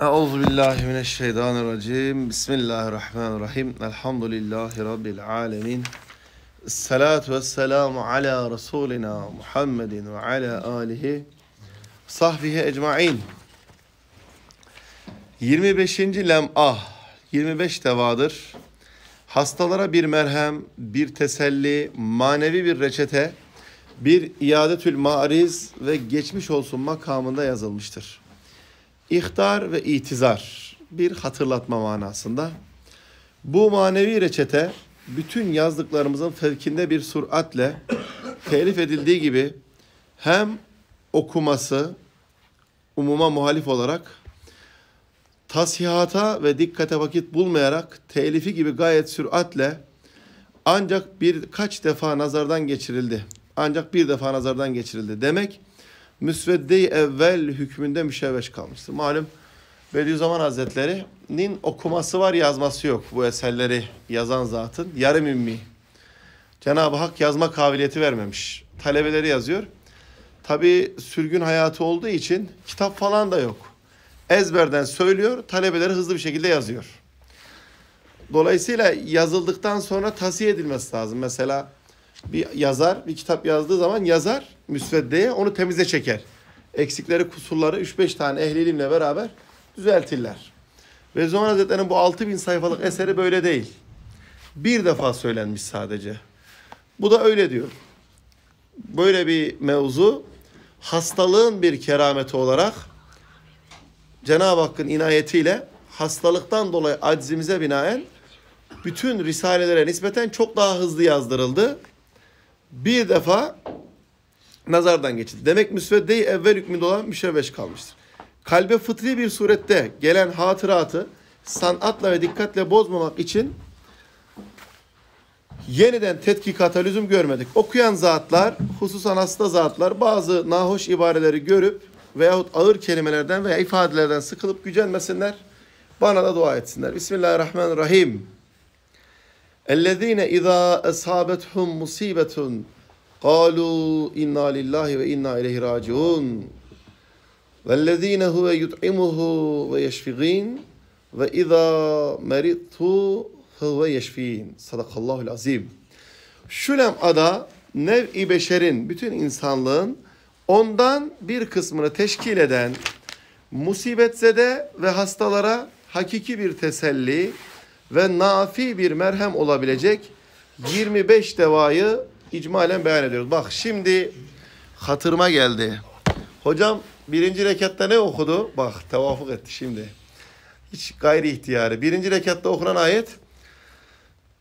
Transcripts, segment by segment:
Euzubillahimineşşeytanirracim. Bismillahirrahmanirrahim. Elhamdülillahi Rabbil alemin. Esselatu vesselamu ala Rasulina Muhammedin ve ala alihi sahbihi ecmain. 25. lem'ah 25 devadır. Hastalara bir merhem, bir teselli, manevi bir reçete, bir iadetül mariz ve geçmiş olsun makamında yazılmıştır. İhtar ve itizar bir hatırlatma manasında. Bu manevi reçete bütün yazdıklarımızın fevkinde bir süratle telif edildiği gibi hem okuması umuma muhalif olarak tasihata ve dikkate vakit bulmayarak telifi gibi gayet süratle ancak birkaç defa nazardan geçirildi. Ancak bir defa nazardan geçirildi. Demek müsvedde evvel hükmünde müşevveş kalmıştır. Malum Bediüzzaman Hazretleri'nin okuması var yazması yok bu eserleri yazan zatın. Yarım ümmi. Cenab-ı Hak yazma kabiliyeti vermemiş. Talebeleri yazıyor. Tabi sürgün hayatı olduğu için kitap falan da yok. Ezberden söylüyor, talebeleri hızlı bir şekilde yazıyor. Dolayısıyla yazıldıktan sonra tavsiye edilmesi lazım. Mesela bir yazar bir kitap yazdığı zaman yazar müsveddeye onu temize çeker. Eksikleri, kusurları 3-5 tane ehli ilimle beraber düzeltirler. Ve Zuhan Hazretleri'nin bu 6000 sayfalık eseri böyle değil. Bir defa söylenmiş sadece. Bu da öyle diyor. Böyle bir mevzu hastalığın bir kerameti olarak Cenab-ı Hakk'ın inayetiyle hastalıktan dolayı acizimize binaen bütün risalelere nispeten çok daha hızlı yazdırıldı bir defa nazardan geçildi. Demek müsvedde evvel hükmünde olan müşevveş kalmıştır. Kalbe fıtri bir surette gelen hatıratı sanatla ve dikkatle bozmamak için yeniden tetkikata lüzum görmedik. Okuyan zatlar, hususan hasta zatlar bazı nahoş ibareleri görüp veyahut ağır kelimelerden veya ifadelerden sıkılıp gücenmesinler. Bana da dua etsinler. Bismillahirrahmanirrahim. اَلَّذ۪ينَ اِذَا اَصَابَتْهُمْ مُص۪يبَةٌ قَالُوا اِنَّا لِلّٰهِ وَاِنَّا اِلَيْهِ رَاجِعُونَ وَالَّذ۪ينَ هُوَ يُطْعِمُهُ وَيَشْفِق۪ينَ وَاِذَا مَرِضْتُ هُوَ يَشْف۪ينَ Sadakallahu azim. Şülem ada nev-i beşerin, bütün insanlığın ondan bir kısmını teşkil eden musibetzede ve hastalara hakiki bir teselli, ve nafi bir merhem olabilecek 25 devayı icmalen beyan ediyoruz. Bak şimdi hatırıma geldi. Hocam birinci rekatta ne okudu? Bak tevafuk etti şimdi. Hiç gayri ihtiyarı. Birinci rekatta okunan ayet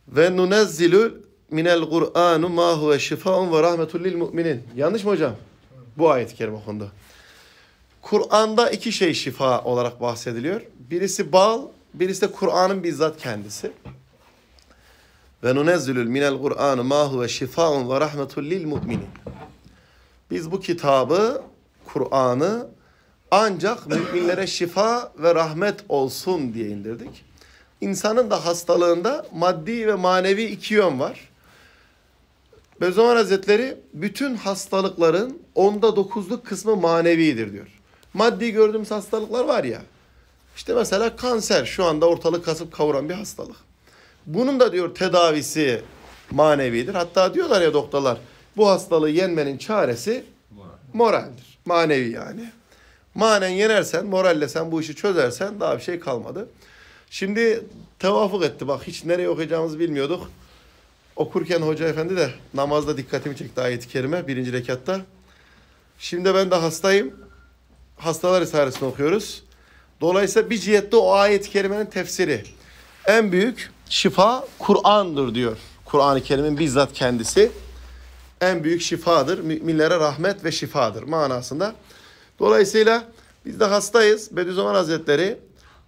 ve nunezzilü minel Kur'anu ma huve şifaun ve rahmetul lil müminin. Yanlış mı hocam? Bu ayet-i kerime okundu. Kur'an'da iki şey şifa olarak bahsediliyor. Birisi bal, Birisi de Kur'an'ın bizzat kendisi. Ve nunezzülül minel Kur'an ma huve şifaun ve rahmetul lil mu'minin. Biz bu kitabı, Kur'an'ı ancak müminlere şifa ve rahmet olsun diye indirdik. İnsanın da hastalığında maddi ve manevi iki yön var. Bediüzzaman Hazretleri bütün hastalıkların onda dokuzluk kısmı manevidir diyor. Maddi gördüğümüz hastalıklar var ya işte mesela kanser şu anda ortalık kasıp kavuran bir hastalık. Bunun da diyor tedavisi manevidir. Hatta diyorlar ya doktorlar bu hastalığı yenmenin çaresi moraldir. Manevi yani. Manen yenersen, moralle sen bu işi çözersen daha bir şey kalmadı. Şimdi tevafuk etti. Bak hiç nereye okuyacağımızı bilmiyorduk. Okurken hoca efendi de namazda dikkatimi çekti ayet-i kerime birinci rekatta. Şimdi ben de hastayım. Hastalar Risalesi'ni okuyoruz. Dolayısıyla bir cihette o ayet-i kerimenin tefsiri. En büyük şifa Kur'an'dır diyor. Kur'an-ı Kerim'in bizzat kendisi en büyük şifadır. Müminlere rahmet ve şifadır manasında. Dolayısıyla biz de hastayız. Bediüzzaman Hazretleri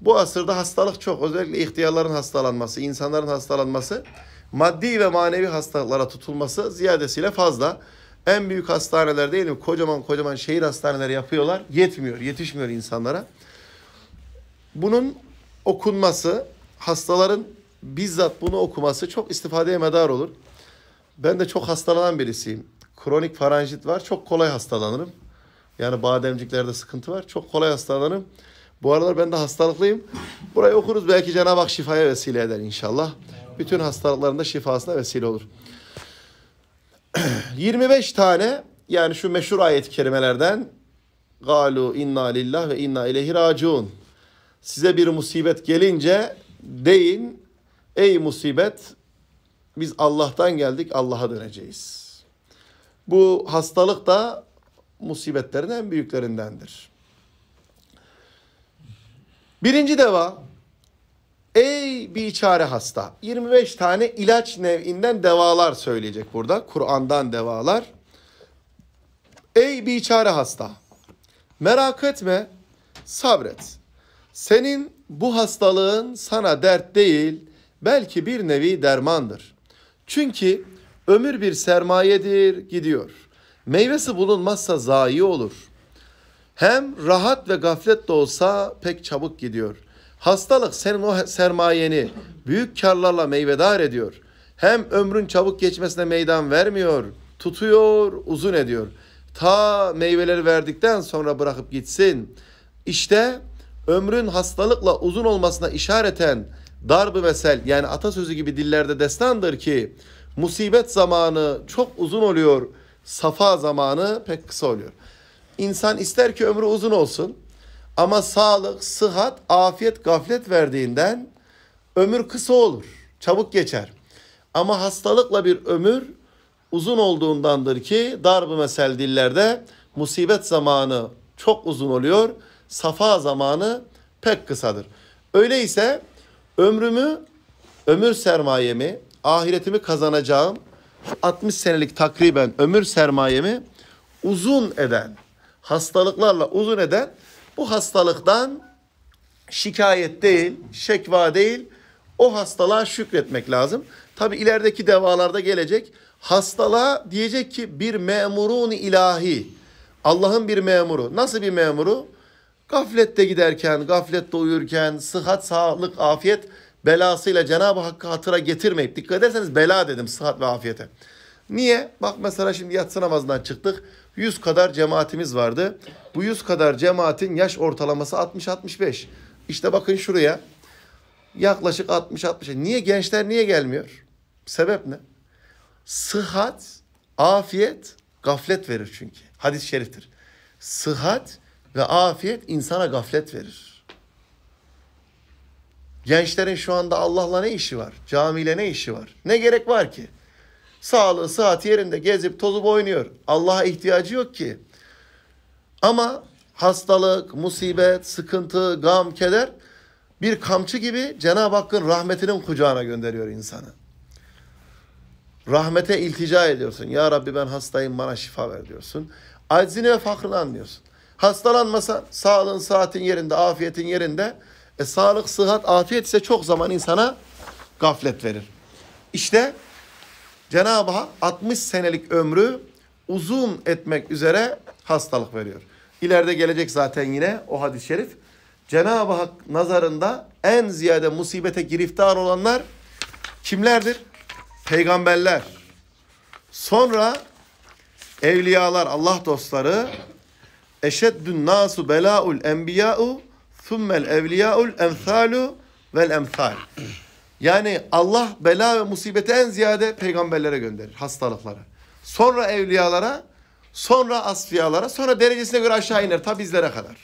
bu asırda hastalık çok. Özellikle ihtiyarların hastalanması, insanların hastalanması, maddi ve manevi hastalıklara tutulması ziyadesiyle fazla. En büyük hastaneler değil mi? Kocaman kocaman şehir hastaneleri yapıyorlar. Yetmiyor, yetişmiyor insanlara. Bunun okunması, hastaların bizzat bunu okuması çok istifadeye medar olur. Ben de çok hastalanan birisiyim. Kronik faranjit var. Çok kolay hastalanırım. Yani bademciklerde sıkıntı var. Çok kolay hastalanırım. Bu aralar ben de hastalıklıyım. Burayı okuruz. Belki Cenab-ı Hak şifaya vesile eder inşallah. Bütün hastalıklarında şifasına vesile olur. 25 tane yani şu meşhur ayet kelimelerden Galu inna lillah ve inna ileyhi raciun size bir musibet gelince deyin ey musibet biz Allah'tan geldik Allah'a döneceğiz. Bu hastalık da musibetlerin en büyüklerindendir. Birinci deva ey bir çare hasta 25 tane ilaç nevinden devalar söyleyecek burada. Kur'an'dan devalar. Ey bir çare hasta merak etme sabret. Senin bu hastalığın sana dert değil, belki bir nevi dermandır. Çünkü ömür bir sermayedir, gidiyor. Meyvesi bulunmazsa zayi olur. Hem rahat ve gaflet de olsa pek çabuk gidiyor. Hastalık senin o sermayeni büyük karlarla meyvedar ediyor. Hem ömrün çabuk geçmesine meydan vermiyor, tutuyor, uzun ediyor. Ta meyveleri verdikten sonra bırakıp gitsin. İşte ömrün hastalıkla uzun olmasına işareten darbı mesel yani atasözü gibi dillerde destandır ki musibet zamanı çok uzun oluyor, safa zamanı pek kısa oluyor. İnsan ister ki ömrü uzun olsun ama sağlık, sıhhat, afiyet, gaflet verdiğinden ömür kısa olur, çabuk geçer. Ama hastalıkla bir ömür uzun olduğundandır ki darbı mesel dillerde musibet zamanı çok uzun oluyor.'' safa zamanı pek kısadır. Öyleyse ömrümü, ömür sermayemi, ahiretimi kazanacağım 60 senelik takriben ömür sermayemi uzun eden, hastalıklarla uzun eden bu hastalıktan şikayet değil, şekva değil, o hastalığa şükretmek lazım. Tabi ilerideki devalarda gelecek. Hastalığa diyecek ki bir memurun ilahi. Allah'ın bir memuru. Nasıl bir memuru? Gaflette giderken, gaflette uyurken, sıhhat, sağlık, afiyet belasıyla Cenab-ı Hakk'ı hatıra getirmeyip dikkat ederseniz bela dedim sıhhat ve afiyete. Niye? Bak mesela şimdi yatsı namazından çıktık. 100 kadar cemaatimiz vardı. Bu 100 kadar cemaatin yaş ortalaması 60-65. İşte bakın şuraya. Yaklaşık 60 65 Niye gençler niye gelmiyor? Sebep ne? Sıhhat, afiyet, gaflet verir çünkü. Hadis-i şeriftir. Sıhhat, ve afiyet insana gaflet verir. Gençlerin şu anda Allah'la ne işi var? Camiyle ne işi var? Ne gerek var ki? Sağlığı, saat yerinde gezip tozup oynuyor. Allah'a ihtiyacı yok ki. Ama hastalık, musibet, sıkıntı, gam, keder bir kamçı gibi Cenab-ı Hakk'ın rahmetinin kucağına gönderiyor insanı. Rahmete iltica ediyorsun. Ya Rabbi ben hastayım bana şifa ver diyorsun. Aczini ve fakrını anlıyorsun. Hastalanmasa sağlığın, saatin yerinde, afiyetin yerinde. E, sağlık, sıhhat, afiyet ise çok zaman insana gaflet verir. İşte Cenab-ı Hak 60 senelik ömrü uzun etmek üzere hastalık veriyor. İleride gelecek zaten yine o hadis-i şerif. Cenab-ı Hak nazarında en ziyade musibete giriftar olanlar kimlerdir? Peygamberler. Sonra evliyalar, Allah dostları, Eşeddün nasu belâul enbiyâ'u thummel evliyâul emthâlu vel emthâl. Yani Allah bela ve musibeti en ziyade peygamberlere gönderir, hastalıklara. Sonra evliyalara, sonra asfiyalara, sonra derecesine göre aşağı iner ta bizlere kadar.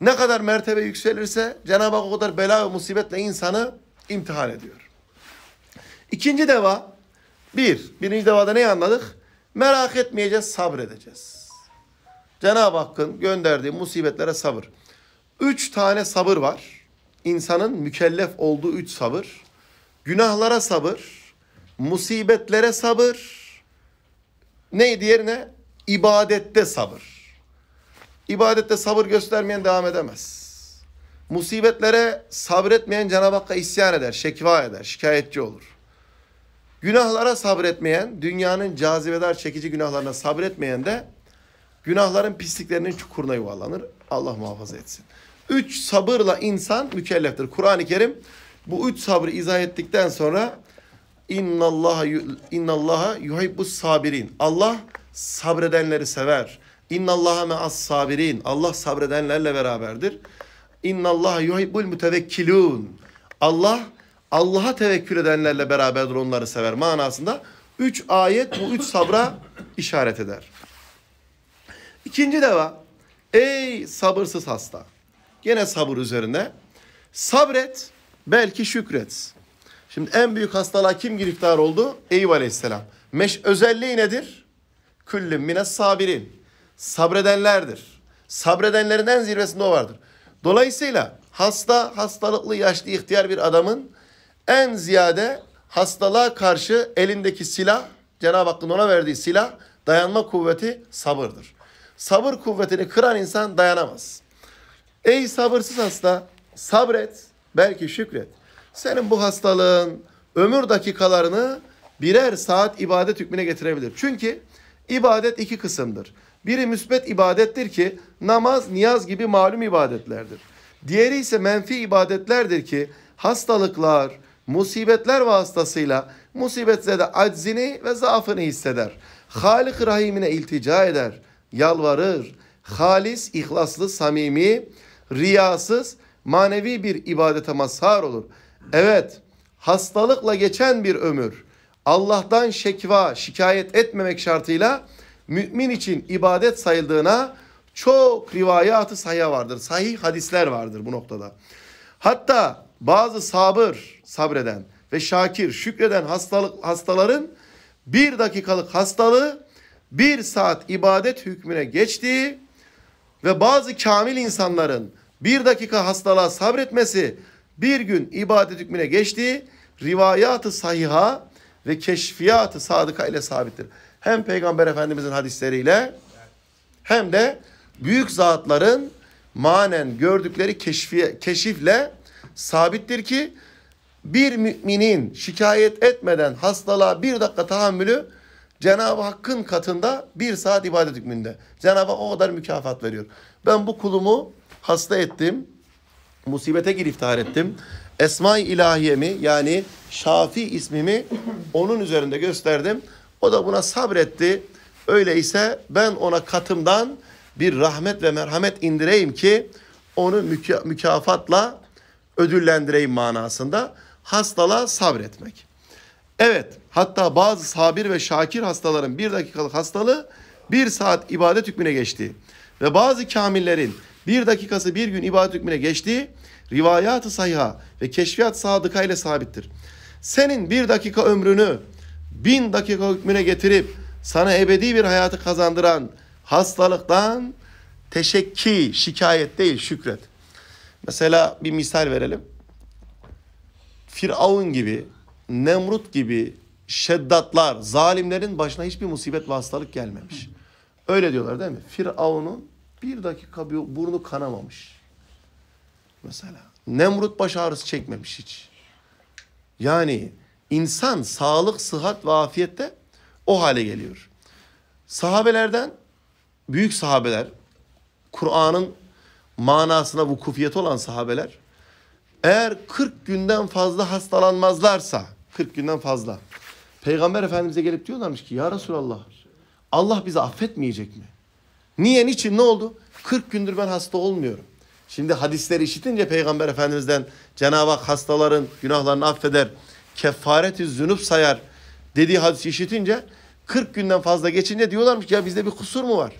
Ne kadar mertebe yükselirse Cenab-ı Hak o kadar bela ve musibetle insanı imtihan ediyor. İkinci deva, bir, birinci devada neyi anladık? Merak etmeyeceğiz, sabredeceğiz. Cenab-ı Hakk'ın gönderdiği musibetlere sabır. Üç tane sabır var. İnsanın mükellef olduğu üç sabır. Günahlara sabır, musibetlere sabır. Ne diğerine? İbadette sabır. İbadette sabır göstermeyen devam edemez. Musibetlere sabretmeyen Cenab-ı Hakk'a isyan eder, şekva eder, şikayetçi olur. Günahlara sabretmeyen, dünyanın cazibedar çekici günahlarına sabretmeyen de Günahların pisliklerinin çukuruna yuvarlanır. Allah muhafaza etsin. Üç sabırla insan mükelleftir. Kur'an-ı Kerim bu üç sabrı izah ettikten sonra innallaha innallaha yuhibbus sabirin. Allah sabredenleri sever. İnnallaha as sabirin. Allah sabredenlerle beraberdir. İnnallaha yuhibbul mutevekkilun. Allah Allah'a tevekkül edenlerle beraberdir onları sever manasında. Üç ayet bu üç sabra işaret eder. İkinci deva. Ey sabırsız hasta. Gene sabır üzerine. Sabret belki şükret. Şimdi en büyük hastalığa kim giriftar oldu? Eyüp Aleyhisselam. Meş özelliği nedir? Küllüm mine sabirin. Sabredenlerdir. Sabredenlerin en zirvesinde o vardır. Dolayısıyla hasta, hastalıklı, yaşlı, ihtiyar bir adamın en ziyade hastalığa karşı elindeki silah, Cenab-ı Hakk'ın ona verdiği silah, dayanma kuvveti sabırdır sabır kuvvetini kıran insan dayanamaz. Ey sabırsız hasta sabret belki şükret. Senin bu hastalığın ömür dakikalarını birer saat ibadet hükmüne getirebilir. Çünkü ibadet iki kısımdır. Biri müsbet ibadettir ki namaz, niyaz gibi malum ibadetlerdir. Diğeri ise menfi ibadetlerdir ki hastalıklar, musibetler vasıtasıyla musibetle de aczini ve zaafını hisseder. Halik Rahim'ine iltica eder.'' yalvarır. Halis, ihlaslı, samimi, riyasız, manevi bir ibadete mazhar olur. Evet, hastalıkla geçen bir ömür. Allah'tan şekva, şikayet etmemek şartıyla mümin için ibadet sayıldığına çok rivayatı sahih vardır. Sahih hadisler vardır bu noktada. Hatta bazı sabır sabreden ve şakir şükreden hastalık hastaların bir dakikalık hastalığı bir saat ibadet hükmüne geçti ve bazı kamil insanların bir dakika hastalığa sabretmesi bir gün ibadet hükmüne geçti. rivayatı sahiha ve keşfiyatı sadıka ile sabittir. Hem Peygamber Efendimizin hadisleriyle hem de büyük zatların manen gördükleri keşfi, keşifle sabittir ki bir müminin şikayet etmeden hastalığa bir dakika tahammülü Cenab-ı Hakk'ın katında bir saat ibadet hükmünde. Cenab-ı Hak o kadar mükafat veriyor. Ben bu kulumu hasta ettim. Musibete giriftar ettim. Esma-i İlahiyemi yani Şafi ismimi onun üzerinde gösterdim. O da buna sabretti. Öyleyse ben ona katımdan bir rahmet ve merhamet indireyim ki onu müka- mükafatla ödüllendireyim manasında. Hastalığa sabretmek. Evet Hatta bazı sabir ve şakir hastaların bir dakikalık hastalığı bir saat ibadet hükmüne geçti. Ve bazı kamillerin bir dakikası bir gün ibadet hükmüne geçtiği rivayatı sayha ve keşfiyat sadıka ile sabittir. Senin bir dakika ömrünü bin dakika hükmüne getirip sana ebedi bir hayatı kazandıran hastalıktan teşekki, şikayet değil şükret. Mesela bir misal verelim. Firavun gibi, Nemrut gibi, şeddatlar, zalimlerin başına hiçbir musibet ve hastalık gelmemiş. Öyle diyorlar değil mi? Firavun'un bir dakika burnu kanamamış. Mesela Nemrut baş ağrısı çekmemiş hiç. Yani insan sağlık, sıhhat ve afiyette o hale geliyor. Sahabelerden büyük sahabeler, Kur'an'ın manasına vukufiyet olan sahabeler eğer 40 günden fazla hastalanmazlarsa 40 günden fazla Peygamber Efendimiz'e gelip diyorlarmış ki ya Resulallah Allah bizi affetmeyecek mi? Niye niçin ne oldu? 40 gündür ben hasta olmuyorum. Şimdi hadisleri işitince Peygamber Efendimiz'den Cenab-ı Hak hastaların günahlarını affeder, kefareti zünüp sayar dediği hadisi işitince 40 günden fazla geçince diyorlarmış ki ya bizde bir kusur mu var?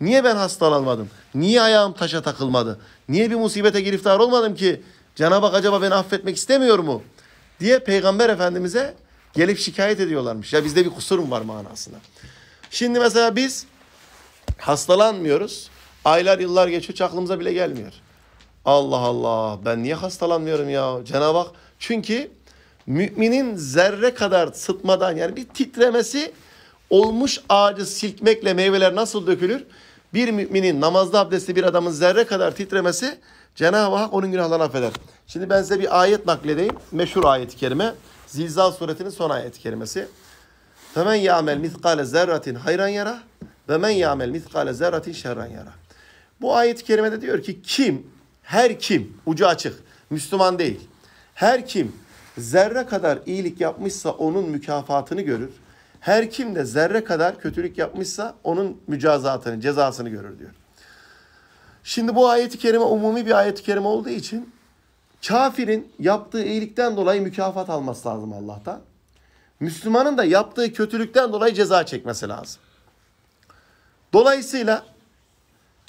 Niye ben hastalanmadım? Niye ayağım taşa takılmadı? Niye bir musibete giriftar olmadım ki? Cenab-ı Hak acaba beni affetmek istemiyor mu? Diye Peygamber Efendimiz'e Gelip şikayet ediyorlarmış. Ya bizde bir kusur mu var manasında. Şimdi mesela biz hastalanmıyoruz. Aylar yıllar geçiyor hiç aklımıza bile gelmiyor. Allah Allah ben niye hastalanmıyorum ya Cenab-ı Hak. Çünkü müminin zerre kadar sıtmadan yani bir titremesi olmuş ağacı silkmekle meyveler nasıl dökülür? Bir müminin namazda abdestli bir adamın zerre kadar titremesi Cenab-ı Hak onun günahlarını affeder. Şimdi ben size bir ayet nakledeyim. Meşhur ayet-i kerime. Zilzal suretinin son ayet kelimesi. Femen ya'mel mitkale zerratin hayran yara ve men ya'mel mitkale zerratin şerran yara. Bu ayet-i kerimede diyor ki kim, her kim, ucu açık, Müslüman değil. Her kim zerre kadar iyilik yapmışsa onun mükafatını görür. Her kim de zerre kadar kötülük yapmışsa onun mücazatını, cezasını görür diyor. Şimdi bu ayet-i kerime umumi bir ayet-i kerime olduğu için Kafirin yaptığı iyilikten dolayı mükafat alması lazım Allah'tan. Müslümanın da yaptığı kötülükten dolayı ceza çekmesi lazım. Dolayısıyla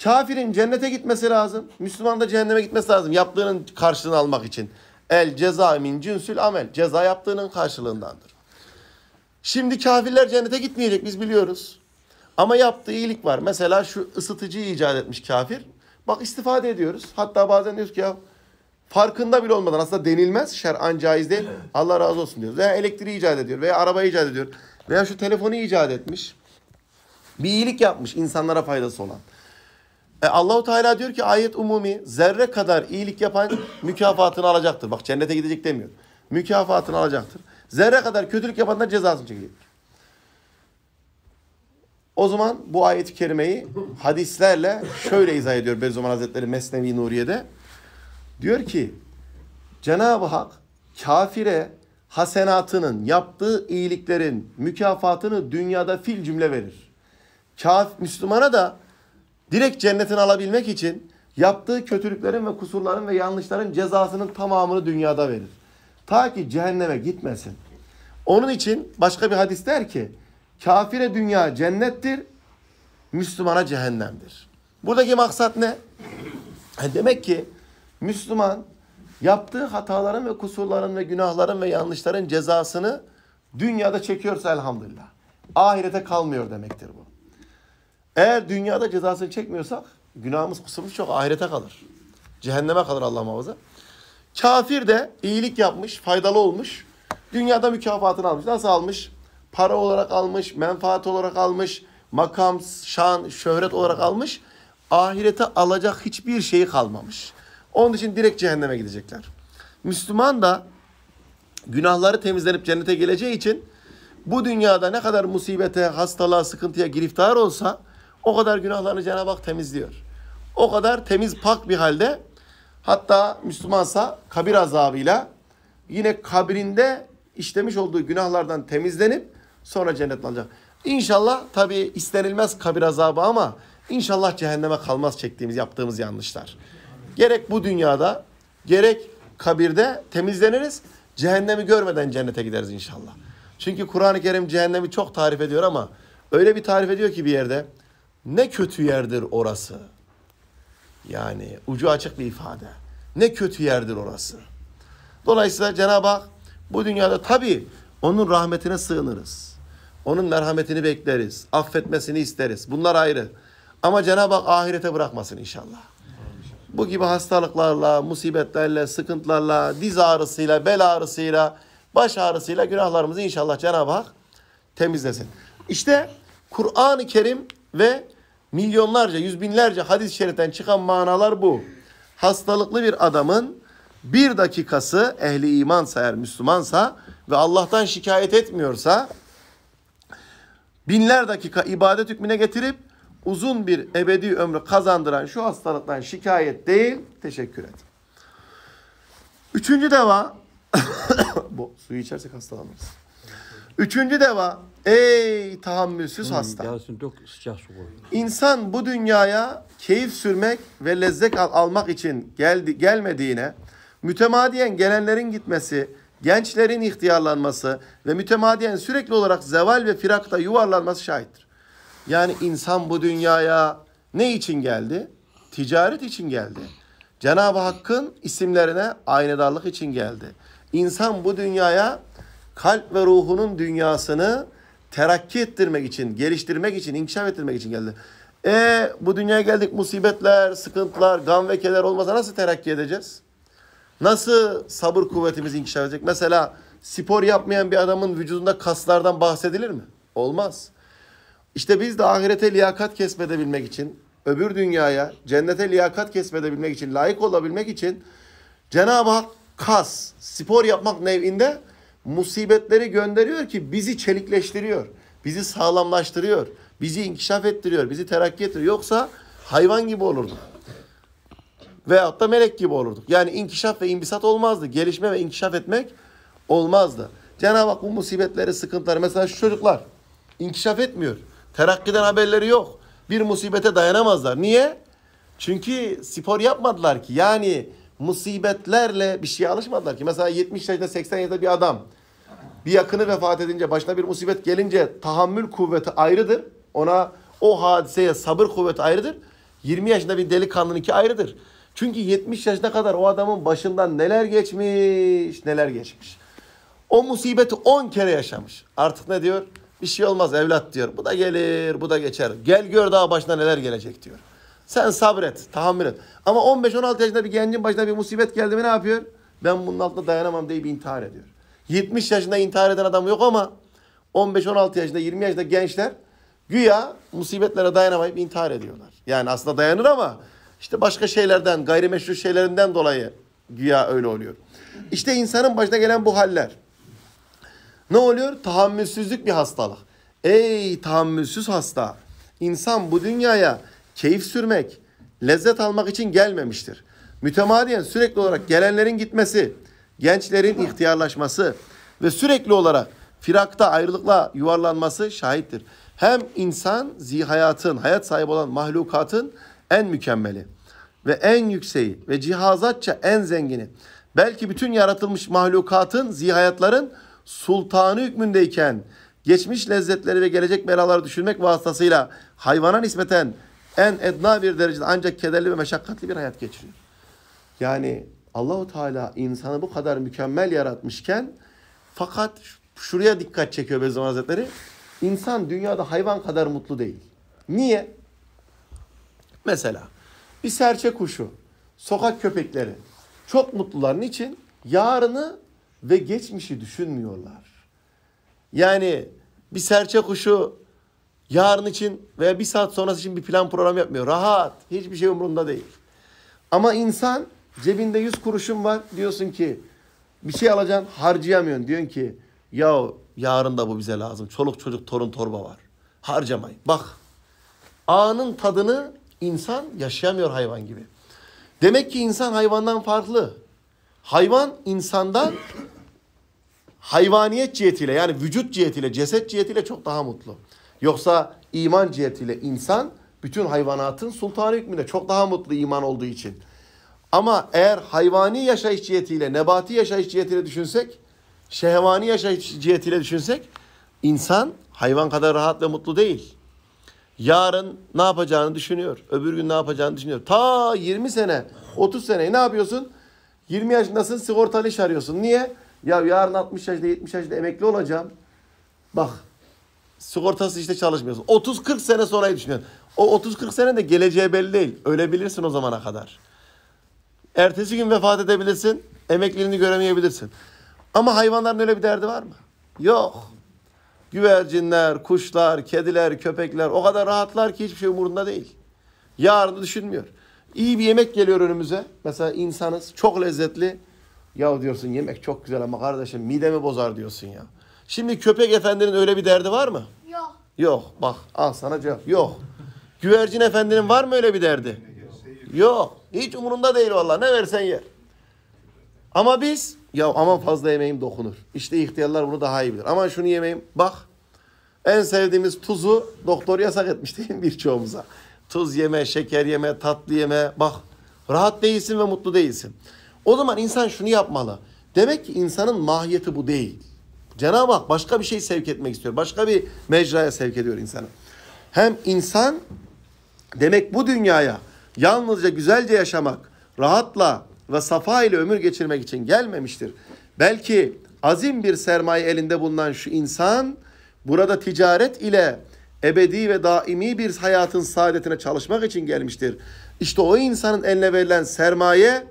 kafirin cennete gitmesi lazım. Müslüman da cehenneme gitmesi lazım yaptığının karşılığını almak için. El ceza min cinsül amel. Ceza yaptığının karşılığındandır. Şimdi kafirler cennete gitmeyecek biz biliyoruz. Ama yaptığı iyilik var. Mesela şu ısıtıcıyı icat etmiş kafir. Bak istifade ediyoruz. Hatta bazen diyoruz ki ya farkında bile olmadan aslında denilmez. Şer'an caiz değil. Allah razı olsun diyoruz. Veya elektriği icat ediyor veya arabayı icat ediyor. Veya şu telefonu icat etmiş. Bir iyilik yapmış insanlara faydası olan. E Allahu Teala diyor ki ayet umumi zerre kadar iyilik yapan mükafatını alacaktır. Bak cennete gidecek demiyor. Mükafatını alacaktır. Zerre kadar kötülük yapanlar cezasını çekecek. O zaman bu ayet-i kerimeyi hadislerle şöyle izah ediyor Bediüzzaman Hazretleri Mesnevi Nuriye'de. Diyor ki Cenab-ı Hak kafire hasenatının yaptığı iyiliklerin mükafatını dünyada fil cümle verir. Kaf Müslümana da direkt cennetin alabilmek için yaptığı kötülüklerin ve kusurların ve yanlışların cezasının tamamını dünyada verir. Ta ki cehenneme gitmesin. Onun için başka bir hadis der ki kafire dünya cennettir, Müslümana cehennemdir. Buradaki maksat ne? E demek ki Müslüman yaptığı hataların ve kusurların ve günahların ve yanlışların cezasını dünyada çekiyorsa elhamdülillah. Ahirete kalmıyor demektir bu. Eğer dünyada cezasını çekmiyorsak günahımız kusurumuz çok ahirete kalır. Cehenneme kalır Allah muhafaza. Kafir de iyilik yapmış, faydalı olmuş. Dünyada mükafatını almış. Nasıl almış? Para olarak almış, menfaat olarak almış, makam, şan, şöhret olarak almış. Ahirete alacak hiçbir şey kalmamış. Onun için direkt cehenneme gidecekler. Müslüman da günahları temizlenip cennete geleceği için bu dünyada ne kadar musibete, hastalığa, sıkıntıya giriftar olsa o kadar günahlarını Cenab-ı Hak temizliyor. O kadar temiz pak bir halde hatta Müslümansa kabir azabıyla yine kabrinde işlemiş olduğu günahlardan temizlenip sonra cennet alacak. İnşallah tabi istenilmez kabir azabı ama inşallah cehenneme kalmaz çektiğimiz yaptığımız yanlışlar. Gerek bu dünyada gerek kabirde temizleniriz. Cehennemi görmeden cennete gideriz inşallah. Çünkü Kur'an-ı Kerim cehennemi çok tarif ediyor ama öyle bir tarif ediyor ki bir yerde ne kötü yerdir orası. Yani ucu açık bir ifade. Ne kötü yerdir orası. Dolayısıyla Cenab-ı Hak bu dünyada tabii onun rahmetine sığınırız. Onun merhametini bekleriz. Affetmesini isteriz. Bunlar ayrı. Ama Cenab-ı Hak ahirete bırakmasın inşallah bu gibi hastalıklarla, musibetlerle, sıkıntılarla, diz ağrısıyla, bel ağrısıyla, baş ağrısıyla günahlarımızı inşallah Cenab-ı Hak temizlesin. İşte Kur'an-ı Kerim ve milyonlarca, yüz binlerce hadis-i şeriften çıkan manalar bu. Hastalıklı bir adamın bir dakikası ehli imansa eğer Müslümansa ve Allah'tan şikayet etmiyorsa binler dakika ibadet hükmüne getirip uzun bir ebedi ömrü kazandıran şu hastalıktan şikayet değil, teşekkür et. Üçüncü deva, bu suyu içersek hastalanırız. Üçüncü deva, ey tahammülsüz hasta. İnsan bu dünyaya keyif sürmek ve lezzet al almak için geldi gelmediğine, mütemadiyen gelenlerin gitmesi, gençlerin ihtiyarlanması ve mütemadiyen sürekli olarak zeval ve firakta yuvarlanması şahittir. Yani insan bu dünyaya ne için geldi? Ticaret için geldi. Cenab-ı Hakk'ın isimlerine aynadarlık için geldi. İnsan bu dünyaya kalp ve ruhunun dünyasını terakki ettirmek için, geliştirmek için, inkişaf ettirmek için geldi. E bu dünyaya geldik musibetler, sıkıntılar, gam ve keder olmasa nasıl terakki edeceğiz? Nasıl sabır kuvvetimiz inkişaf edecek? Mesela spor yapmayan bir adamın vücudunda kaslardan bahsedilir mi? Olmaz. İşte biz de ahirete liyakat kesmedebilmek için, öbür dünyaya, cennete liyakat kesmedebilmek için, layık olabilmek için Cenab-ı Hak kas, spor yapmak nevinde musibetleri gönderiyor ki bizi çelikleştiriyor, bizi sağlamlaştırıyor, bizi inkişaf ettiriyor, bizi terakki ettiriyor. Yoksa hayvan gibi olurduk. Veyahut da melek gibi olurduk. Yani inkişaf ve imbisat olmazdı. Gelişme ve inkişaf etmek olmazdı. Cenab-ı Hak bu musibetleri, sıkıntıları, mesela şu çocuklar inkişaf etmiyor. Terakkiden haberleri yok. Bir musibete dayanamazlar. Niye? Çünkü spor yapmadılar ki. Yani musibetlerle bir şeye alışmadılar ki. Mesela 70 yaşında 80 yaşında bir adam bir yakını vefat edince başına bir musibet gelince tahammül kuvveti ayrıdır. Ona o hadiseye sabır kuvveti ayrıdır. 20 yaşında bir delikanlının iki ayrıdır. Çünkü 70 yaşına kadar o adamın başından neler geçmiş, neler geçmiş. O musibeti 10 kere yaşamış. Artık ne diyor? Bir şey olmaz evlat diyor. Bu da gelir, bu da geçer. Gel gör daha başına neler gelecek diyor. Sen sabret, tahammül et. Ama 15-16 yaşında bir gencin başına bir musibet geldi mi ne yapıyor? Ben bunun altında dayanamam deyip intihar ediyor. 70 yaşında intihar eden adam yok ama 15-16 yaşında, 20 yaşında gençler güya musibetlere dayanamayıp intihar ediyorlar. Yani aslında dayanır ama işte başka şeylerden, gayrimeşru şeylerinden dolayı güya öyle oluyor. İşte insanın başına gelen bu haller. Ne oluyor? Tahammülsüzlük bir hastalık. Ey tahammülsüz hasta! İnsan bu dünyaya keyif sürmek, lezzet almak için gelmemiştir. Mütemadiyen sürekli olarak gelenlerin gitmesi, gençlerin ihtiyarlaşması ve sürekli olarak firakta, ayrılıkla yuvarlanması şahittir. Hem insan zihayatın, hayat sahibi olan mahlukatın en mükemmeli ve en yükseği ve cihazatça en zengini. Belki bütün yaratılmış mahlukatın, zihayatların sultanı hükmündeyken geçmiş lezzetleri ve gelecek belaları düşünmek vasıtasıyla hayvana nispeten en edna bir derecede ancak kederli ve meşakkatli bir hayat geçiriyor. Yani Allahu Teala insanı bu kadar mükemmel yaratmışken fakat şuraya dikkat çekiyor Bediüzzaman Hazretleri. İnsan dünyada hayvan kadar mutlu değil. Niye? Mesela bir serçe kuşu, sokak köpekleri çok mutlular. Niçin? Yarını ve geçmişi düşünmüyorlar. Yani bir serçe kuşu yarın için veya bir saat sonrası için bir plan program yapmıyor. Rahat. Hiçbir şey umurunda değil. Ama insan cebinde 100 kuruşun var diyorsun ki bir şey alacaksın harcayamıyorsun. Diyorsun ki ya yarın da bu bize lazım. Çoluk çocuk torun torba var. Harcamayın. Bak anın tadını insan yaşayamıyor hayvan gibi. Demek ki insan hayvandan farklı. Hayvan insandan hayvaniyet cihetiyle yani vücut cihetiyle, ceset cihetiyle çok daha mutlu. Yoksa iman cihetiyle insan bütün hayvanatın sultanı hükmünde çok daha mutlu iman olduğu için. Ama eğer hayvani yaşayış cihetiyle, nebati yaşayış cihetiyle düşünsek, şehvani yaşayış cihetiyle düşünsek, insan hayvan kadar rahat ve mutlu değil. Yarın ne yapacağını düşünüyor, öbür gün ne yapacağını düşünüyor. Ta 20 sene, 30 sene ne yapıyorsun? 20 yaşındasın sigortalı iş arıyorsun. Niye? Ya yarın 60 yaşında 70 yaşında emekli olacağım. Bak sigortası işte çalışmıyorsun. 30-40 sene sonrayı düşünüyorsun. O 30-40 sene de geleceğe belli değil. Ölebilirsin o zamana kadar. Ertesi gün vefat edebilirsin. Emekliliğini göremeyebilirsin. Ama hayvanların öyle bir derdi var mı? Yok. Güvercinler, kuşlar, kediler, köpekler o kadar rahatlar ki hiçbir şey umurunda değil. Yarını düşünmüyor. İyi bir yemek geliyor önümüze. Mesela insanız çok lezzetli. Ya diyorsun yemek çok güzel ama kardeşim midemi bozar diyorsun ya. Şimdi köpek efendinin öyle bir derdi var mı? Yok. Yok bak al sana cevap. Yok. Güvercin efendinin var mı öyle bir derdi? Yok. Hiç umurunda değil valla ne versen yer. Ama biz ya aman fazla yemeğim dokunur. İşte ihtiyarlar bunu daha iyi bilir. Aman şunu yemeyim. Bak en sevdiğimiz tuzu doktor yasak etmiş değil mi birçoğumuza? Tuz yeme, şeker yeme, tatlı yeme. Bak rahat değilsin ve mutlu değilsin. O zaman insan şunu yapmalı. Demek ki insanın mahiyeti bu değil. Cenab-ı Hak başka bir şey sevk etmek istiyor. Başka bir mecraya sevk ediyor insanı. Hem insan demek bu dünyaya yalnızca güzelce yaşamak, rahatla ve safa ile ömür geçirmek için gelmemiştir. Belki azim bir sermaye elinde bulunan şu insan burada ticaret ile ebedi ve daimi bir hayatın saadetine çalışmak için gelmiştir. İşte o insanın eline verilen sermaye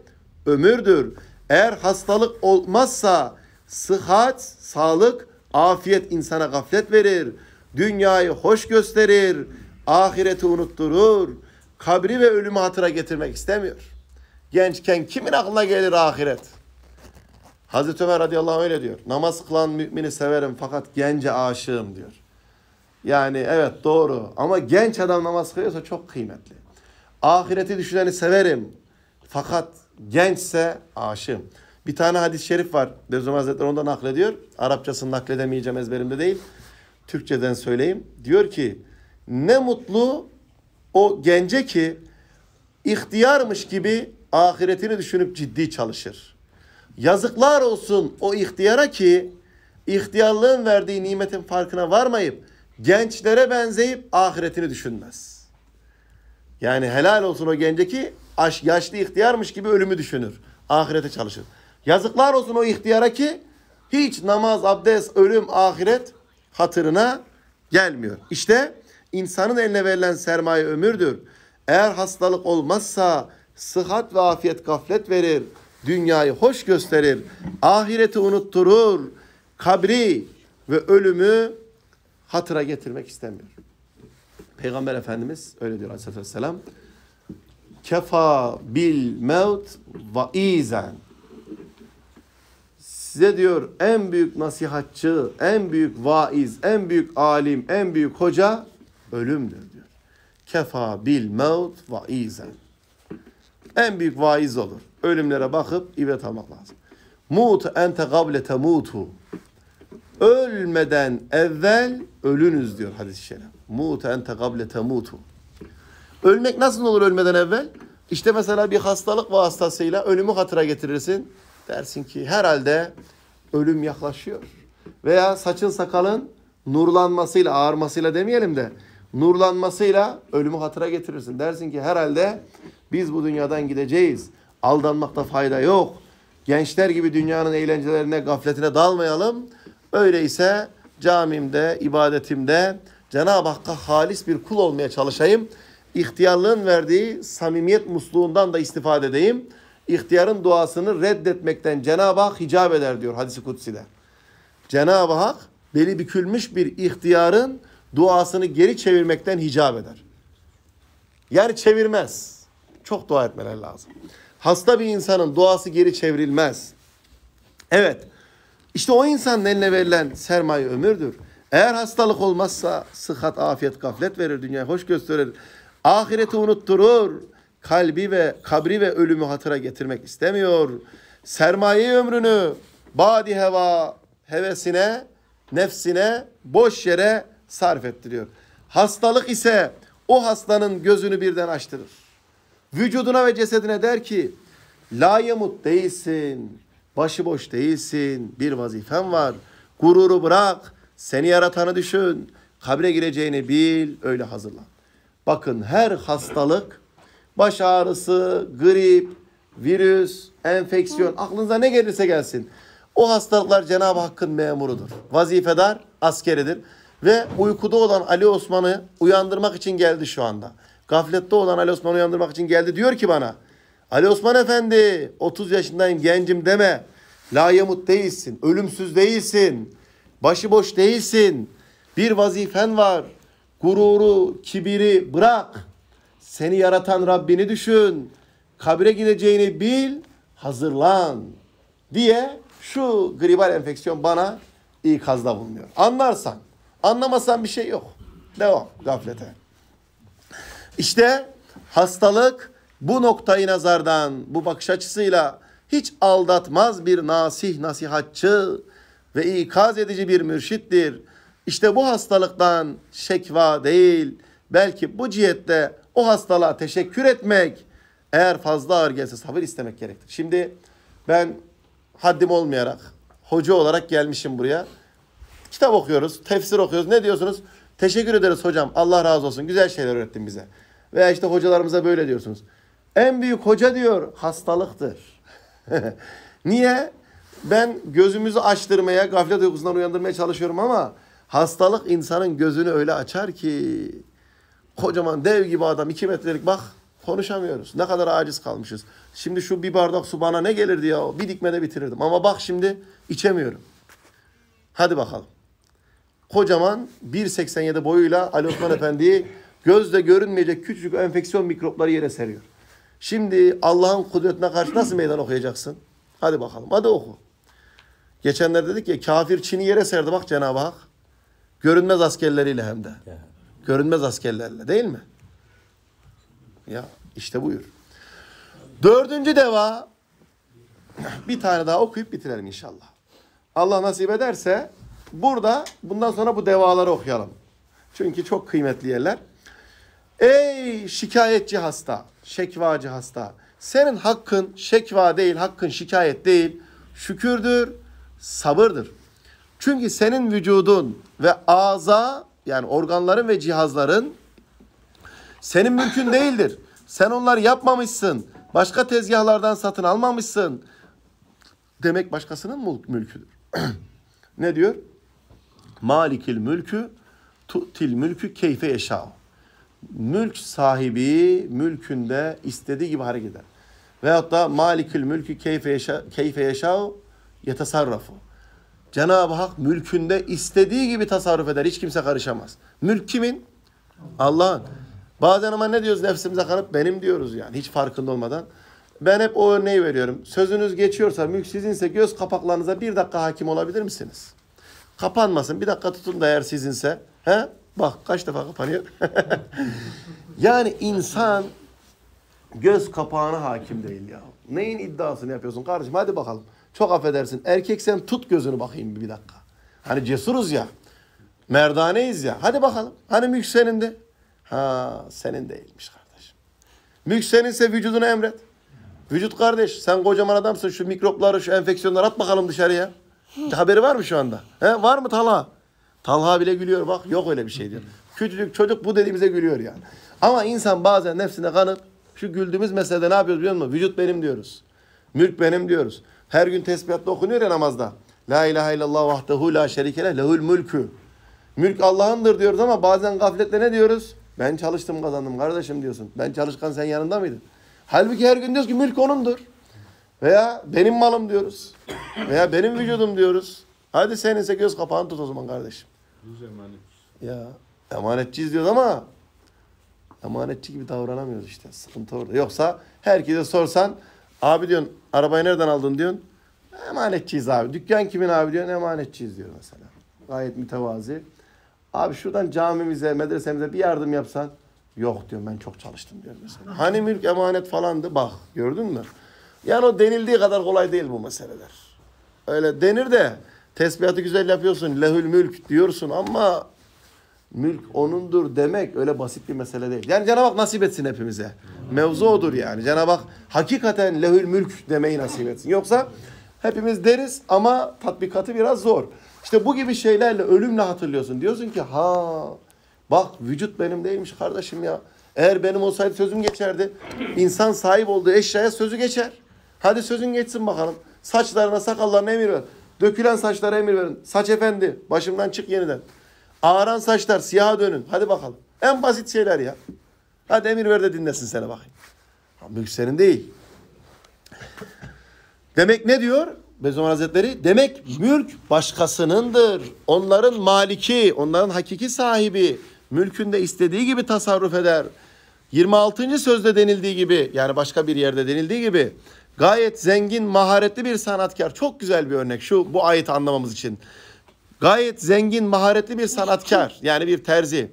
ömürdür. Eğer hastalık olmazsa sıhhat, sağlık, afiyet insana gaflet verir. Dünyayı hoş gösterir. Ahireti unutturur. Kabri ve ölümü hatıra getirmek istemiyor. Gençken kimin aklına gelir ahiret? Hazreti Ömer radıyallahu anh öyle diyor. Namaz kılan mümini severim fakat gence aşığım diyor. Yani evet doğru ama genç adam namaz kılıyorsa çok kıymetli. Ahireti düşüneni severim. Fakat gençse aşığım. Bir tane hadis-i şerif var. Devzum Hazretleri ondan naklediyor. Arapçasını nakledemeyeceğim ezberimde değil. Türkçeden söyleyeyim. Diyor ki ne mutlu o gence ki ihtiyarmış gibi ahiretini düşünüp ciddi çalışır. Yazıklar olsun o ihtiyara ki ihtiyarlığın verdiği nimetin farkına varmayıp gençlere benzeyip ahiretini düşünmez. Yani helal olsun o genceki aş, yaşlı ihtiyarmış gibi ölümü düşünür. Ahirete çalışır. Yazıklar olsun o ihtiyara ki hiç namaz, abdest, ölüm, ahiret hatırına gelmiyor. İşte insanın eline verilen sermaye ömürdür. Eğer hastalık olmazsa sıhhat ve afiyet gaflet verir. Dünyayı hoş gösterir. Ahireti unutturur. Kabri ve ölümü hatıra getirmek istemiyor. Peygamber Efendimiz öyle diyor aleyhissalatü vesselam. Kefa bil mevt vaizen. Size diyor en büyük nasihatçı, en büyük vaiz, en büyük alim, en büyük hoca ölümdür diyor. Kefa bil mevt vaizen. En büyük vaiz olur. Ölümlere bakıp ibret almak lazım. Mut ente gable temutu. Ölmeden evvel ölünüz diyor hadis-i şerif. Mut ente kable temutu. Ölmek nasıl olur ölmeden evvel? İşte mesela bir hastalık vasıtasıyla ölümü hatıra getirirsin. Dersin ki herhalde ölüm yaklaşıyor. Veya saçın sakalın nurlanmasıyla, ağarmasıyla demeyelim de nurlanmasıyla ölümü hatıra getirirsin. Dersin ki herhalde biz bu dünyadan gideceğiz. Aldanmakta fayda yok. Gençler gibi dünyanın eğlencelerine, gafletine dalmayalım. Öyleyse camimde, ibadetimde Cenab-ı Hakk'a halis bir kul olmaya çalışayım. İhtiyarlığın verdiği samimiyet musluğundan da istifade edeyim. İhtiyarın duasını reddetmekten Cenab-ı Hak hicap eder diyor hadisi kutsi'de. Cenab-ı Hak beli bükülmüş bir ihtiyarın duasını geri çevirmekten hicap eder. Yani çevirmez. Çok dua etmeler lazım. Hasta bir insanın duası geri çevrilmez. Evet, işte o insanın eline verilen sermaye ömürdür. Eğer hastalık olmazsa sıhhat, afiyet, gaflet verir, dünyayı hoş gösterir. Ahireti unutturur. Kalbi ve kabri ve ölümü hatıra getirmek istemiyor. Sermaye ömrünü badi heva hevesine, nefsine, boş yere sarf ettiriyor. Hastalık ise o hastanın gözünü birden açtırır. Vücuduna ve cesedine der ki, la değilsin, Başıboş değilsin. Bir vazifen var. Gururu bırak. Seni yaratanı düşün. Kabre gireceğini bil. Öyle hazırlan. Bakın her hastalık, baş ağrısı, grip, virüs, enfeksiyon aklınıza ne gelirse gelsin. O hastalıklar Cenab-ı Hakk'ın memurudur. Vazifedar askeridir. Ve uykuda olan Ali Osman'ı uyandırmak için geldi şu anda. Gaflette olan Ali Osman'ı uyandırmak için geldi. Diyor ki bana Ali Osman Efendi 30 yaşındayım gencim deme. Layamut değilsin, ölümsüz değilsin, başıboş değilsin. Bir vazifen var. Gururu, kibiri bırak. Seni yaratan Rabbini düşün. Kabire gideceğini bil, hazırlan diye şu gribal enfeksiyon bana ikazda bulunuyor. Anlarsan, anlamasan bir şey yok. Devam gaflete. İşte hastalık bu noktayı nazardan, bu bakış açısıyla hiç aldatmaz bir nasih, nasihatçı ve ikaz edici bir mürşittir. İşte bu hastalıktan şekva değil, belki bu cihette o hastalığa teşekkür etmek, eğer fazla ağır gelse sabır istemek gerektir. Şimdi ben haddim olmayarak, hoca olarak gelmişim buraya. Kitap okuyoruz, tefsir okuyoruz. Ne diyorsunuz? Teşekkür ederiz hocam, Allah razı olsun, güzel şeyler öğrettin bize. Veya işte hocalarımıza böyle diyorsunuz. En büyük hoca diyor hastalıktır. Niye? Ben gözümüzü açtırmaya, gaflet uykusundan uyandırmaya çalışıyorum ama hastalık insanın gözünü öyle açar ki kocaman dev gibi adam iki metrelik bak konuşamıyoruz. Ne kadar aciz kalmışız. Şimdi şu bir bardak su bana ne gelirdi ya bir dikmede bitirirdim ama bak şimdi içemiyorum. Hadi bakalım. Kocaman 1.87 boyuyla Ali Osman Efendi'yi gözle görünmeyecek küçücük enfeksiyon mikropları yere seriyor. Şimdi Allah'ın kudretine karşı nasıl meydan okuyacaksın? Hadi bakalım. Hadi oku. Geçenler dedik ya kafir Çin'i yere serdi bak Cenab-ı Hak. Görünmez askerleriyle hem de. Görünmez askerlerle değil mi? Ya işte buyur. Dördüncü deva bir tane daha okuyup bitirelim inşallah. Allah nasip ederse burada bundan sonra bu devaları okuyalım. Çünkü çok kıymetli yerler. Ey şikayetçi hasta şekvacı hasta. Senin hakkın şekva değil, hakkın şikayet değil. Şükürdür, sabırdır. Çünkü senin vücudun ve ağza yani organların ve cihazların senin mümkün değildir. Sen onları yapmamışsın. Başka tezgahlardan satın almamışsın. Demek başkasının mülküdür. ne diyor? Malikil mülkü tu'til mülkü keyfe eşâ'u mülk sahibi mülkünde istediği gibi hareket eder. Veyahut da malikül mülkü keyfe yaşa, keyfe yaşa yetasarrafu. Cenab-ı Hak mülkünde istediği gibi tasarruf eder. Hiç kimse karışamaz. Mülk kimin? Allah'ın. Bazen ama ne diyoruz nefsimize kanıp benim diyoruz yani hiç farkında olmadan. Ben hep o örneği veriyorum. Sözünüz geçiyorsa, mülk sizinse göz kapaklarınıza bir dakika hakim olabilir misiniz? Kapanmasın. Bir dakika tutun da eğer sizinse. He? Bak kaç defa kapanıyor. yani insan göz kapağına hakim değil ya. Neyin iddiasını yapıyorsun kardeşim? Hadi bakalım. Çok affedersin. Erkeksen tut gözünü bakayım bir dakika. Hani cesuruz ya. Merdaneyiz ya. Hadi bakalım. Hani mülk senin de. Ha senin değilmiş kardeşim. Mülk seninse vücudunu emret. Vücut kardeş sen kocaman adamsın. Şu mikropları şu enfeksiyonları at bakalım dışarıya. Haberi var mı şu anda? He, var mı Talha? Talha bile gülüyor bak yok öyle bir şey diyor. Küçücük çocuk bu dediğimize gülüyor yani. Ama insan bazen nefsine kanıp şu güldüğümüz meselede ne yapıyoruz biliyor musun? Vücut benim diyoruz. Mülk benim diyoruz. Her gün tesbihatta okunuyor ya namazda. La ilahe illallah vahdehu la şerikele lehül mülkü. Mülk Allah'ındır diyoruz ama bazen gafletle ne diyoruz? Ben çalıştım kazandım kardeşim diyorsun. Ben çalışkan sen yanında mıydın? Halbuki her gün diyoruz ki mülk onundur. Veya benim malım diyoruz. Veya benim vücudum diyoruz. Hadi sen ise göz kapağını tut o zaman kardeşim. Biz emanetçiyiz. Ya emanetçiyiz diyoruz ama emanetçi gibi davranamıyoruz işte. Sıkıntı orada. Yoksa herkese sorsan abi diyorsun arabayı nereden aldın diyorsun. Emanetçiyiz abi. Dükkan kimin abi diyorsun emanetçiyiz diyor mesela. Gayet mütevazi. Abi şuradan camimize, medresemize bir yardım yapsan. Yok diyorum ben çok çalıştım diyor mesela. Hani mülk emanet falandı bak gördün mü? Yani o denildiği kadar kolay değil bu meseleler. Öyle denir de Tesbihatı güzel yapıyorsun. Lehül mülk diyorsun ama mülk onundur demek öyle basit bir mesele değil. Yani Cenab-ı Hak nasip etsin hepimize. Mevzu odur yani. Cenab-ı Hak hakikaten lehül mülk demeyi nasip etsin. Yoksa hepimiz deriz ama tatbikatı biraz zor. İşte bu gibi şeylerle ölümle hatırlıyorsun. Diyorsun ki ha bak vücut benim değilmiş kardeşim ya. Eğer benim olsaydı sözüm geçerdi. İnsan sahip olduğu eşyaya sözü geçer. Hadi sözün geçsin bakalım. Saçlarına sakallarına emir ver. Dökülen saçlara emir verin. Saç efendi başımdan çık yeniden. Ağaran saçlar siyaha dönün. Hadi bakalım. En basit şeyler ya. Hadi emir ver de dinlesin seni bakayım. Mülk senin değil. Demek ne diyor? Beyzom Hazretleri demek mülk başkasınındır. Onların maliki, onların hakiki sahibi mülkünde istediği gibi tasarruf eder. 26. sözde denildiği gibi yani başka bir yerde denildiği gibi Gayet zengin, maharetli bir sanatkar. Çok güzel bir örnek şu bu ayet anlamamız için. Gayet zengin, maharetli bir sanatkar. Yani bir terzi.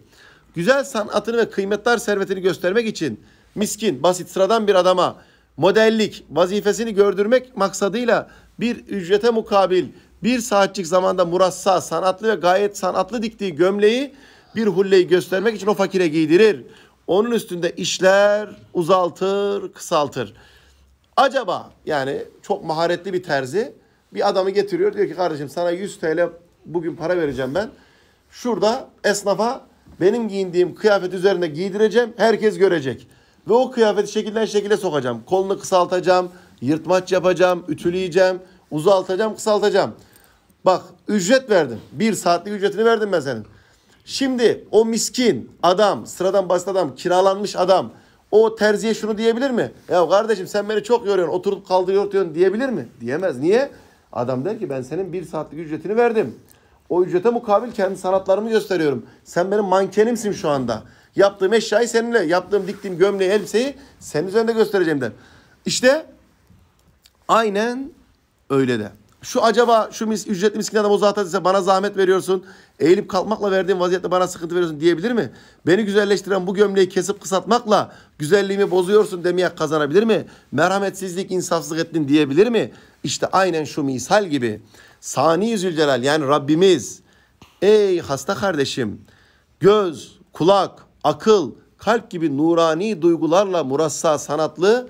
Güzel sanatını ve kıymetler servetini göstermek için miskin, basit, sıradan bir adama modellik vazifesini gördürmek maksadıyla bir ücrete mukabil bir saatçik zamanda murassa, sanatlı ve gayet sanatlı diktiği gömleği bir hulleyi göstermek için o fakire giydirir. Onun üstünde işler, uzaltır, kısaltır. Acaba yani çok maharetli bir terzi bir adamı getiriyor diyor ki kardeşim sana 100 TL bugün para vereceğim ben. Şurada esnafa benim giyindiğim kıyafet üzerinde giydireceğim herkes görecek. Ve o kıyafeti şekilden şekile sokacağım. Kolunu kısaltacağım, yırtmaç yapacağım, ütüleyeceğim, uzaltacağım, kısaltacağım. Bak ücret verdim. Bir saatlik ücretini verdim ben senin. Şimdi o miskin adam, sıradan basit adam, kiralanmış adam o terziye şunu diyebilir mi? Ya kardeşim sen beni çok yoruyorsun, oturup kaldırıyorsun diyebilir mi? Diyemez. Niye? Adam der ki ben senin bir saatlik ücretini verdim. O ücrete mukabil kendi sanatlarımı gösteriyorum. Sen benim mankenimsin şu anda. Yaptığım eşyayı seninle, yaptığım diktiğim gömleği, elbiseyi senin üzerinde göstereceğim der. İşte aynen öyle de. Şu acaba şu mis, ücretli miskin adam o zat ise bana zahmet veriyorsun. Eğilip kalkmakla verdiğin vaziyette bana sıkıntı veriyorsun diyebilir mi? Beni güzelleştiren bu gömleği kesip kısaltmakla güzelliğimi bozuyorsun demeye kazanabilir mi? Merhametsizlik, insafsızlık ettin diyebilir mi? İşte aynen şu misal gibi. Sani Zülcelal yani Rabbimiz. Ey hasta kardeşim. Göz, kulak, akıl, kalp gibi nurani duygularla murassa sanatlı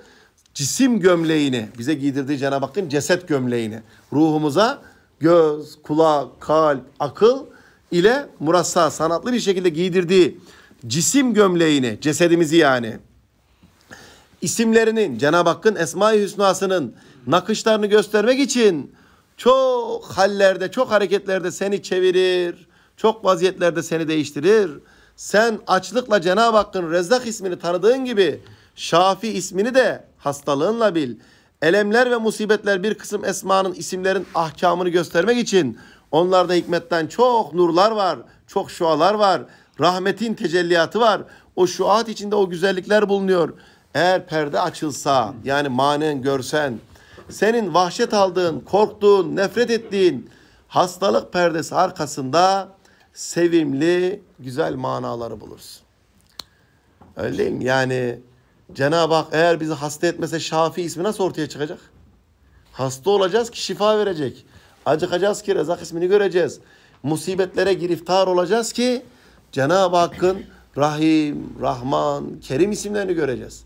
cisim gömleğini bize giydirdiği Cenab-ı Hakk'ın ceset gömleğini ruhumuza göz, kulak, kalp, akıl ile murassa sanatlı bir şekilde giydirdiği cisim gömleğini, cesedimizi yani isimlerinin, Cenab-ı Hakk'ın Esma-i Hüsna'sının nakışlarını göstermek için çok hallerde, çok hareketlerde seni çevirir, çok vaziyetlerde seni değiştirir. Sen açlıkla Cenab-ı Hakk'ın Rezzak ismini tanıdığın gibi Şafi ismini de hastalığınla bil. Elemler ve musibetler bir kısım esmanın isimlerin ahkamını göstermek için onlarda hikmetten çok nurlar var, çok şualar var, rahmetin tecelliyatı var. O şuat içinde o güzellikler bulunuyor. Eğer perde açılsa yani manen görsen senin vahşet aldığın, korktuğun, nefret ettiğin hastalık perdesi arkasında sevimli, güzel manaları bulursun. Öyle değil mi? Yani Cenab-ı Hak eğer bizi hasta etmese Şafi ismi nasıl ortaya çıkacak? Hasta olacağız ki şifa verecek. Acıkacağız ki rezak ismini göreceğiz. Musibetlere giriftar olacağız ki Cenab-ı Hakk'ın Rahim, Rahman, Kerim isimlerini göreceğiz.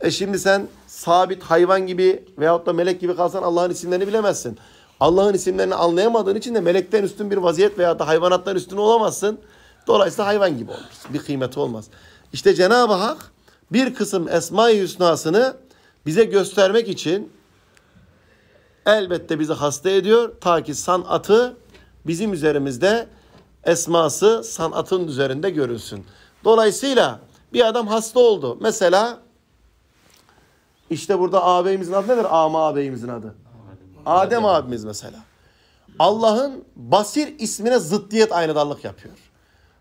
E şimdi sen sabit hayvan gibi veyahut da melek gibi kalsan Allah'ın isimlerini bilemezsin. Allah'ın isimlerini anlayamadığın için de melekten üstün bir vaziyet veya da hayvanattan üstün olamazsın. Dolayısıyla hayvan gibi olursun. Bir kıymeti olmaz. İşte Cenab-ı Hak bir kısım Esma-i Hüsna'sını bize göstermek için elbette bizi hasta ediyor. Ta ki sanatı bizim üzerimizde esması sanatın üzerinde görülsün. Dolayısıyla bir adam hasta oldu. Mesela işte burada ağabeyimizin adı nedir? Ama ağabeyimizin adı. Adem, abimiz mesela. Allah'ın basir ismine zıddiyet aynadallık yapıyor.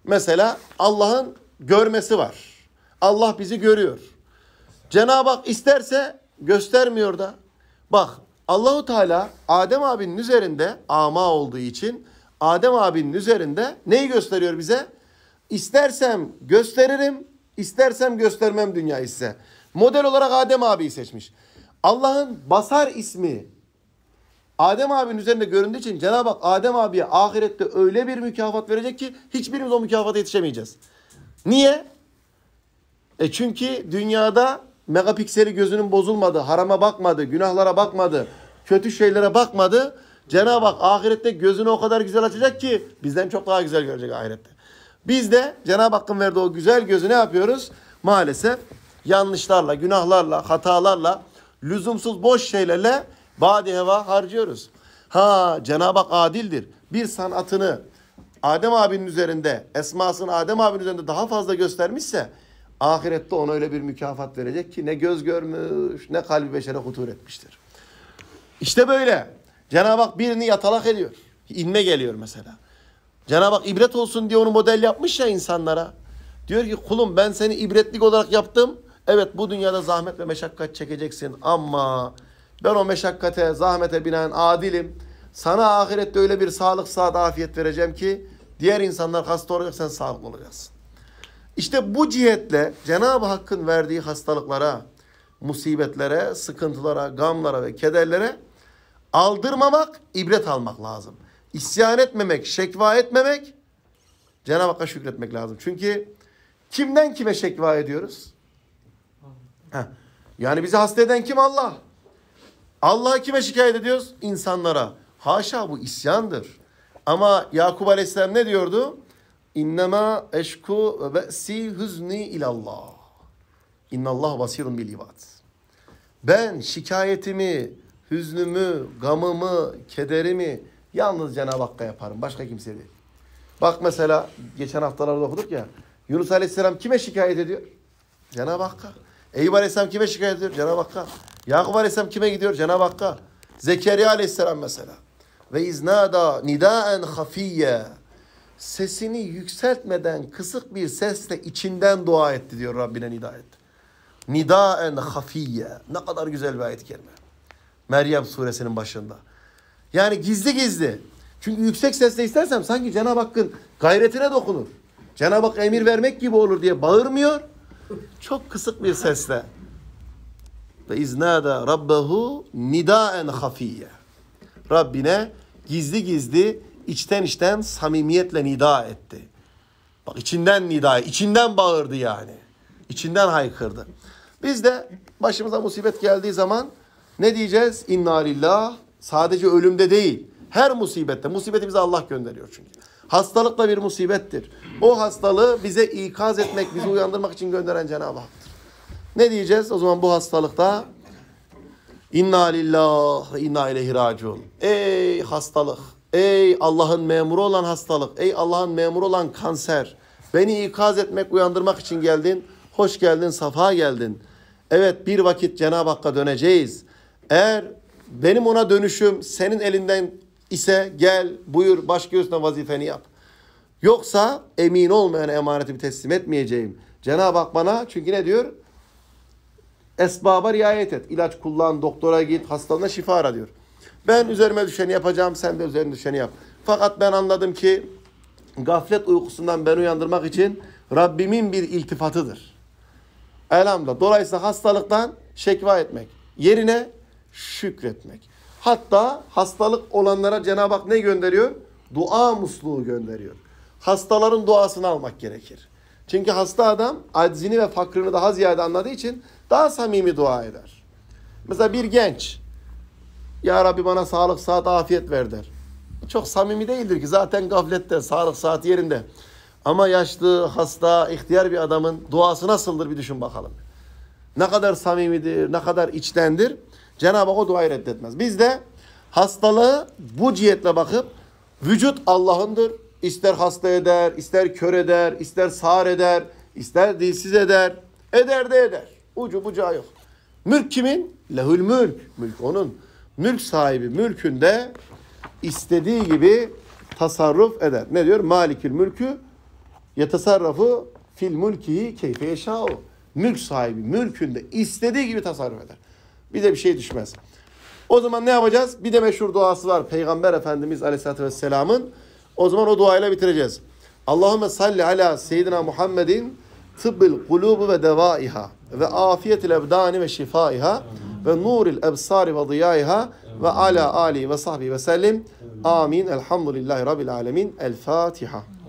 Mesela Allah'ın görmesi var. Allah bizi görüyor. Cenab-ı Hak isterse göstermiyor da. Bak Allahu Teala Adem abinin üzerinde ama olduğu için Adem abinin üzerinde neyi gösteriyor bize? İstersem gösteririm, istersem göstermem dünya ise. Model olarak Adem abiyi seçmiş. Allah'ın Basar ismi Adem abinin üzerinde göründüğü için Cenab-ı Hak Adem abiye ahirette öyle bir mükafat verecek ki hiçbirimiz o mükafata yetişemeyeceğiz. Niye? E çünkü dünyada megapikseli gözünün bozulmadı, harama bakmadı, günahlara bakmadı, kötü şeylere bakmadı. Cenab-ı Hak ahirette gözünü o kadar güzel açacak ki bizden çok daha güzel görecek ahirette. Biz de Cenab-ı Hakk'ın verdiği o güzel gözü ne yapıyoruz? Maalesef yanlışlarla, günahlarla, hatalarla, lüzumsuz boş şeylerle badi heva harcıyoruz. Ha Cenab-ı Hak adildir. Bir sanatını Adem abinin üzerinde, esmasını Adem abinin üzerinde daha fazla göstermişse Ahirette ona öyle bir mükafat verecek ki ne göz görmüş ne kalbi beşere hutur etmiştir. İşte böyle. Cenab-ı Hak birini yatalak ediyor. İnme geliyor mesela. Cenab-ı Hak ibret olsun diye onu model yapmış ya insanlara. Diyor ki kulum ben seni ibretlik olarak yaptım. Evet bu dünyada zahmet ve meşakkat çekeceksin ama ben o meşakkate, zahmete binen adilim. Sana ahirette öyle bir sağlık, sağda afiyet vereceğim ki diğer insanlar hasta olacak sen sağlıklı olacaksın. İşte bu cihetle Cenab-ı Hakk'ın verdiği hastalıklara, musibetlere, sıkıntılara, gamlara ve kederlere aldırmamak, ibret almak lazım. İsyan etmemek, şekva etmemek, Cenab-ı Hakk'a şükretmek lazım. Çünkü kimden kime şekva ediyoruz? Heh. Yani bizi hasta eden kim Allah? Allah'a kime şikayet ediyoruz? İnsanlara. Haşa bu isyandır. Ama Yakup Aleyhisselam ne diyordu? İnnemâ eşku ve ve'si hüzni ilallah. İnnallah basirun bil ibad. Ben şikayetimi, hüznümü, gamımı, kederimi yalnız Cenab-ı Hakk'a yaparım. Başka kimseye değil. Bak mesela geçen haftalarda okuduk ya. Yunus Aleyhisselam kime şikayet ediyor? Cenab-ı Hakk'a. Eyüp Aleyhisselam kime şikayet ediyor? Cenab-ı Hakk'a. Yakup Aleyhisselam kime gidiyor? Cenab-ı Hakk'a. Zekeriya Aleyhisselam mesela. Ve iznada nidaen hafiyye sesini yükseltmeden kısık bir sesle içinden dua etti diyor Rabbine nida etti. Nidaen hafiye. Ne kadar güzel bir ayet kelime. Meryem suresinin başında. Yani gizli gizli. Çünkü yüksek sesle istersem sanki Cenab-ı Hakk'ın gayretine dokunur. Cenab-ı Hak emir vermek gibi olur diye bağırmıyor. Çok kısık bir sesle. Ve iznada rabbehu nidaen hafiye. Rabbine gizli gizli içten içten samimiyetle nida etti. Bak içinden nida, içinden bağırdı yani. İçinden haykırdı. Biz de başımıza musibet geldiği zaman ne diyeceğiz? İnna lillah sadece ölümde değil. Her musibette. Musibeti bize Allah gönderiyor çünkü. Hastalık da bir musibettir. O hastalığı bize ikaz etmek, bizi uyandırmak için gönderen Cenab-ı Hak'tır. Ne diyeceğiz? O zaman bu hastalıkta İnna lillah ve inna ileyhi raciun. Ey hastalık. Ey Allah'ın memuru olan hastalık, ey Allah'ın memuru olan kanser. Beni ikaz etmek, uyandırmak için geldin. Hoş geldin, safa geldin. Evet bir vakit Cenab-ı Hakk'a döneceğiz. Eğer benim ona dönüşüm senin elinden ise gel buyur başka üstüne vazifeni yap. Yoksa emin olmayan emanetimi teslim etmeyeceğim. Cenab-ı Hak bana çünkü ne diyor? Esbaba riayet et. İlaç kullan, doktora git, hastalığına şifa ara diyor. Ben üzerime düşeni yapacağım, sen de üzerine düşeni yap. Fakat ben anladım ki gaflet uykusundan beni uyandırmak için Rabbimin bir iltifatıdır. Elhamdülillah. Dolayısıyla hastalıktan şekva etmek. Yerine şükretmek. Hatta hastalık olanlara Cenab-ı Hak ne gönderiyor? Dua musluğu gönderiyor. Hastaların duasını almak gerekir. Çünkü hasta adam aczini ve fakrını daha ziyade anladığı için daha samimi dua eder. Mesela bir genç ya Rabbi bana sağlık, saat, afiyet ver der. Çok samimi değildir ki zaten gaflette, sağlık, saat yerinde. Ama yaşlı, hasta, ihtiyar bir adamın duası nasıldır bir düşün bakalım. Ne kadar samimidir, ne kadar içtendir. Cenab-ı Hak o duayı reddetmez. Biz de hastalığı bu cihetle bakıp vücut Allah'ındır. İster hasta eder, ister kör eder, ister sağır eder, ister dilsiz eder. Eder de eder. Ucu bucağı yok. Mülk kimin? Lehül mülk. Mülk onun mülk sahibi mülkünde istediği gibi tasarruf eder. Ne diyor? Malikül mülkü yetasarrafu fil mulkihi keyfe yeşâ'u. Mülk sahibi mülkünde istediği gibi tasarruf eder. Bir de bir şey düşmez. O zaman ne yapacağız? Bir de meşhur duası var. Peygamber Efendimiz Aleyhisselatü Vesselam'ın. O zaman o duayla bitireceğiz. Allahümme salli ala seyyidina Muhammedin tıbbil kulubu ve devaiha ve afiyetil ebdani ve şifaiha. Amin ونور الأبصار وضيائها وعلى آله وصحبه وسلم آمين الحمد لله رب العالمين الفاتحة